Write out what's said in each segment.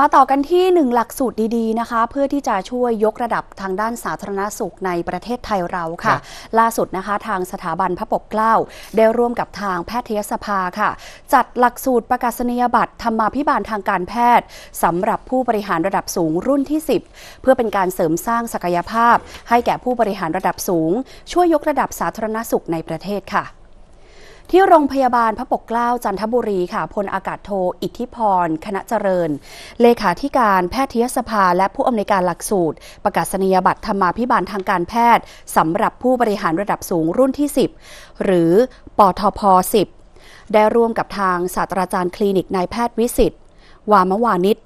มาต่อกันที่หนึ่งหลักสูตรดี ๆ นะคะ เพื่อที่จะช่วยยกระดับทางด้านสาธารณสุขในประเทศไทยเราค่ะ ล่าสุดนะคะ ทางสถาบันพระปกเกล้าได้ร่วมกับทางแพทยสภาค่ะ จัดหลักสูตรประกาศนียบัตร ธรรมาภิบาลทางการแพทย์สำหรับผู้บริหารระดับสูงรุ่นที่ 10 เพื่อเป็นการเสริมสร้างศักยภาพ ให้แก่ผู้บริหารระดับสูง ช่วยยกระดับสาธารณสุขในประเทศค่ะที่โรงพยาบาลพระปกเกล้าจันทบุรีค่ะ พลอากาศโท อิทธิพร คณะเจริญ เลขาธิการแพทยสภาและผู้อำนวยการหลักสูตร ประกาศนียบัตรธรรมาพิบาลทางการแพทย์สำหรับผู้บริหารระดับสูงรุ่นที่ 10 หรือปทพ 10 ได้ร่วมกับทางศาสตราจารย์คลินิกนายแพทย์วิสิตวามวานิช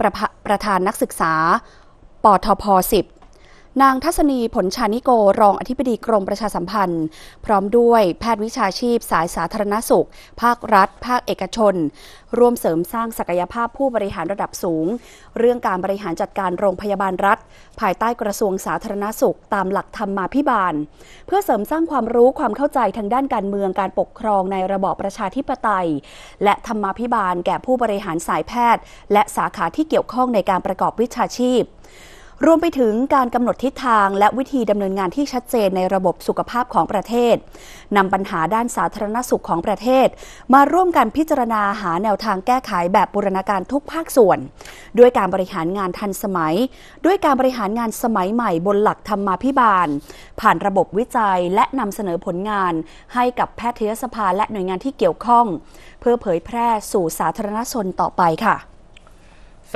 ประประธานนักศึกษาปทพ10นางทัศนีผลชานิโกรองอธิบดีกรมประชาสัมพันธ์ พร้อมด้วยแพทย์วิชาชีพสายสาธารณสุข ภาครัฐภาคเอกชนร่วมเสริมสร้างศักยภาพผู้บริหารระดับสูง เรื่องการบริหารจัดการโรงพยาบาลรัฐ ภายใต้กระทรวงสาธารณสุข ตามหลักธรรมมาพิบาล เพื่อเสริมสร้างความรู้ความเข้าใจทางด้านการเมืองการปกครองในระบอบประชาธิปไตย และธรรมาพิบาลแก่ผู้บริหารสายแพทย์ และสาขาที่เกี่ยวข้องในการประกอบวิชาชีพรวมไปถึงการกำหนดทิศทางและวิธีดำเนินงานที่ชัดเจนในระบบสุขภาพของประเทศนำปัญหาด้านสาธารณสุขของประเทศ มาร่วมกันพิจารณาหาแนวทางแก้ไขแบบบูรณาการทุกภาคส่วน ด้วยการบริหารงานทันสมัย ด้วยการบริหารงานสมัยใหม่บนหลักธรรมาภิบาล ผ่านระบบวิจัยและนำเสนอผลงานให้กับแพทยสภาและหน่วยงานที่เกี่ยวข้อง เพื่อเผยแพร่สู่สาธารณชนต่อไปค่ะ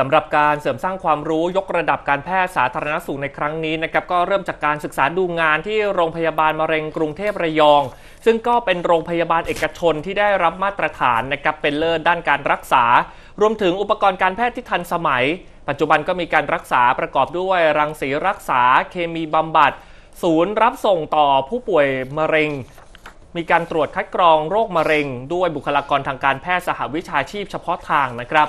สำหรับการเสริมสร้างความรู้ยกระดับการแพทย์สาธารณสุขในครั้งนี้นะครับก็เริ่มจากการศึกษาดูงานที่โรงพยาบาลมะเร็งกรุงเทพระยอง ซึ่งก็เป็นโรงพยาบาลเอกชนที่ได้รับมาตรฐานนะครับเป็นเลิศด้านการรักษา รวมถึงอุปกรณ์การแพทย์ที่ทันสมัย ปัจจุบันก็มีการรักษาประกอบด้วยรังสีรักษาเคมีบำบัด ศูนย์รับส่งต่อผู้ป่วยมะเร็ง มีการตรวจคัดกรองโรคมะเร็งด้วยบุคลากรทางการแพทย์สหวิชาชีพเฉพาะทางนะครับ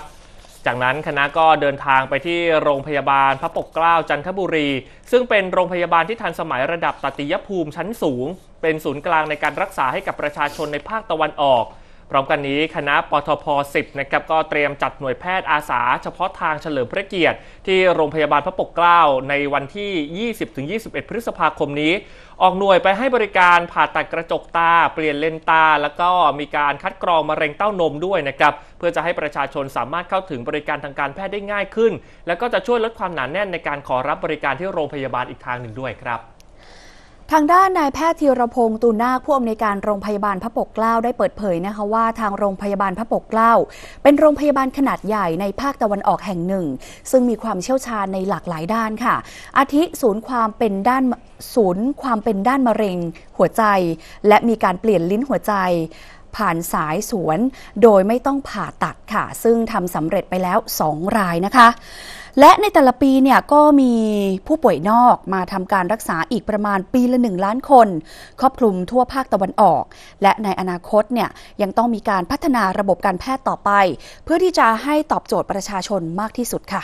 จากนั้นคณะก็เดินทางไปที่โรงพยาบาลพระปกเกล้าจันทบุรี ซึ่งเป็นโรงพยาบาลที่ทันสมัยระดับตติยภูมิชั้นสูง เป็นศูนย์กลางในการรักษาให้กับประชาชนในภาคตะวันออกพร้อมกันนี้คณะปทพ 10นะครับก็เตรียมจัดหน่วยแพทย์อาสา เฉพาะทางเฉลิมพระเกียรติ ที่โรงพยาบาลพระปกเกล้า ในวันที่ 20-21 พฤษภาคมนี้ ออกหน่วยไปให้บริการผ่าตัดกระจกตา เปลี่ยนเลนตา แล้วก็มีการคัดกรองมะเร็งเต้านมด้วยนะครับเพื่อจะให้ประชาชนสามารถเข้าถึงบริการทางการแพทย์ได้ง่ายขึ้น และก็จะช่วยลดความหนานแน่นในการขอรับบริการที่โรงพยาบาลอีกทางหนึ่งด้วยครับทางด้านนายแพทย์ธีรพงศ์ตูนาคผู้อำนวยการโรงพยาบาลพระปกเกล้าได้เปิดเผยนะคะว่าทางโรงพยาบาลพระปกเกล้าเป็นโรงพยาบาลขนาดใหญ่ในภาคตะวันออกแห่งหนึ่ง ซึ่งมีความเชี่ยวชาญในหลากหลายด้านค่ะอาทิศูนย์ความเป็นด้านศูนย์ความเป็นด้านมะเร็งหัวใจ และมีการเปลี่ยนลิ้นหัวใจผ่านสายสวนโดยไม่ต้องผ่าตัดค่ะ ซึ่งทำสำเร็จไปแล้ว 2 รายนะคะ และในแต่ละปีเนี่ยก็มีผู้ป่วยนอกมาทำการรักษาอีกประมาณปีละ 1 ล้านคน ครอบคลุมทั่วภาคตะวันออก และในอนาคตเนี่ยยังต้องมีการพัฒนาระบบการแพทย์ต่อไป เพื่อที่จะให้ตอบโจทย์ประชาชนมากที่สุดค่ะ